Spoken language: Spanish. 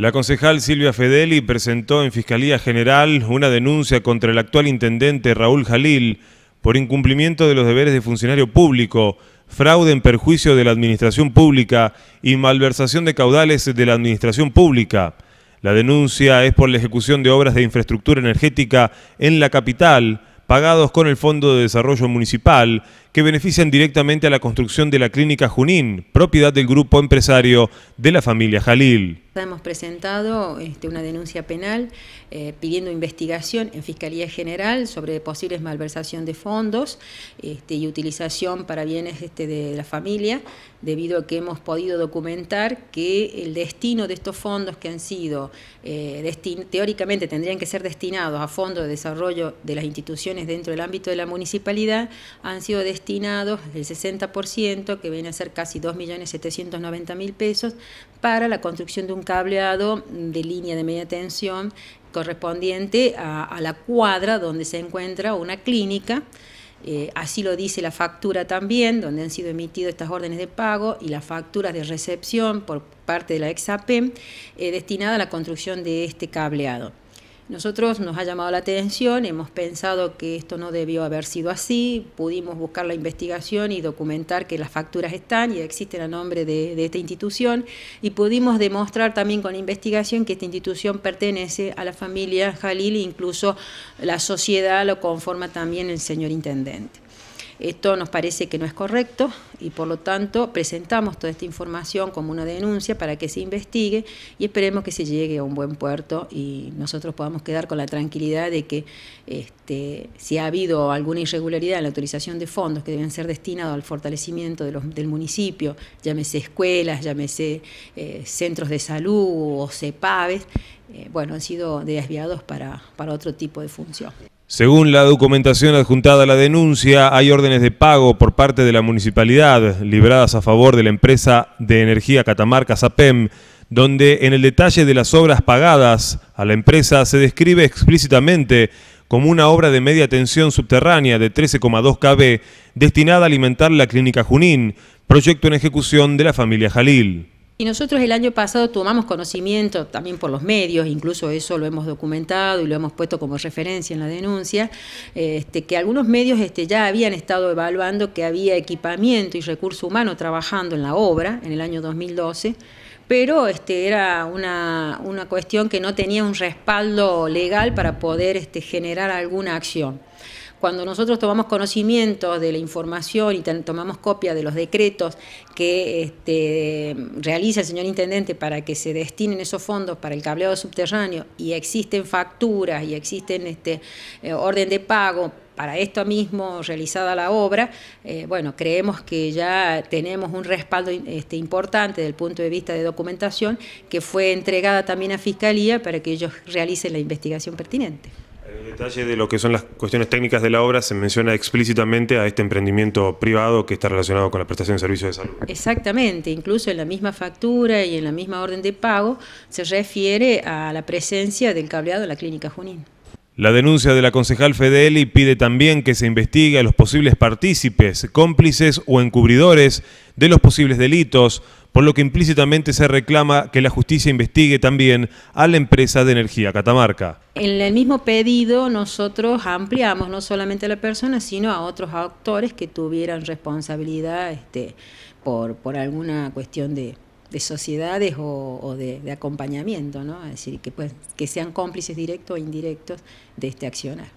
La concejal Silvia Fedeli presentó en Fiscalía General una denuncia contra el actual intendente Raúl Jalil por incumplimiento de los deberes de funcionario público, fraude en perjuicio de la administración pública y malversación de caudales de la administración pública. La denuncia es por la ejecución de obras de infraestructura energética en la capital, pagados con el Fondo de Desarrollo Municipal, que benefician directamente a la construcción de la Clínica Junín, propiedad del grupo empresario de la familia Jalil. Hemos presentado este, una denuncia penal eh, pidiendo investigación en Fiscalía General sobre posibles malversación de fondos este, y utilización para bienes este, de la familia, debido a que hemos podido documentar que el destino de estos fondos que han sido, eh, teóricamente tendrían que ser destinados a fondos de desarrollo de las instituciones dentro del ámbito de la municipalidad, han sido destinados destinados, del 60%, que viene a ser casi 2.790.000 pesos, para la construcción de un cableado de línea de media tensión correspondiente a, la cuadra donde se encuentra una clínica. Eh, así lo dice la factura también, donde han sido emitidas estas órdenes de pago y las facturas de recepción por parte de la EXAPEM eh, destinada a la construcción de este cableado. Nosotros nos ha llamado la atención, hemos pensado que esto no debió haber sido así, pudimos buscar la investigación y documentar que las facturas están y existen a nombre de, esta institución y pudimos demostrar también con investigación que esta institución pertenece a la familia Jalil e incluso la sociedad lo conforma también el señor intendente. Esto nos parece que no es correcto y por lo tanto presentamos toda esta información como una denuncia para que se investigue y esperemos que se llegue a un buen puerto y nosotros podamos quedar con la tranquilidad de que este, si ha habido alguna irregularidad en la autorización de fondos que deben ser destinados al fortalecimiento del municipio, llámese escuelas, llámese eh, centros de salud o CEPAVES, eh, bueno, han sido desviados para otro tipo de función. Según la documentación adjuntada a la denuncia, hay órdenes de pago por parte de la municipalidad libradas a favor de la empresa de energía Catamarca SAPEM, donde en el detalle de las obras pagadas a la empresa se describe explícitamente como una obra de media tensión subterránea de 13,2 KB destinada a alimentar la clínica Junín, proyecto en ejecución de la familia Jalil. Y nosotros el año pasado tomamos conocimiento también por los medios, incluso eso lo hemos documentado y lo hemos puesto como referencia en la denuncia, este, que algunos medios este, ya habían estado evaluando que había equipamiento y recurso humano trabajando en la obra en el año 2012 pero este, era una, una, cuestión que no tenía un respaldo legal para poder generar alguna acción cuando nosotros tomamos conocimiento de la información y tomamos copia de los decretos que este, realiza el señor intendente para que se destinen esos fondos para el cableado subterráneo y existen facturas y existen este, eh, orden de pago para esto mismo realizada la obra, eh, bueno, creemos que ya tenemos un respaldo este, importante desde el punto de vista de documentación que fue entregada también a Fiscalía para que ellos realicen la investigación pertinente. En el detalle de lo que son las cuestiones técnicas de la obra se menciona explícitamente a este emprendimiento privado que está relacionado con la prestación de servicios de salud. Exactamente, incluso en la misma factura y en la misma orden de pago se refiere a la presencia del cableado en la clínica Junín. La denuncia de la concejal Fedeli pide también que se investigue a los posibles partícipes, cómplices o encubridores de los posibles delitos, por lo que implícitamente se reclama que la justicia investigue también a la empresa de energía Catamarca. En el mismo pedido nosotros ampliamos no solamente a la persona, sino a otros actores que tuvieran responsabilidad este, por alguna cuestión de, de sociedades o, de, acompañamiento, ¿no? decir, que, pues, que sean cómplices directos o indirectos de este accionar.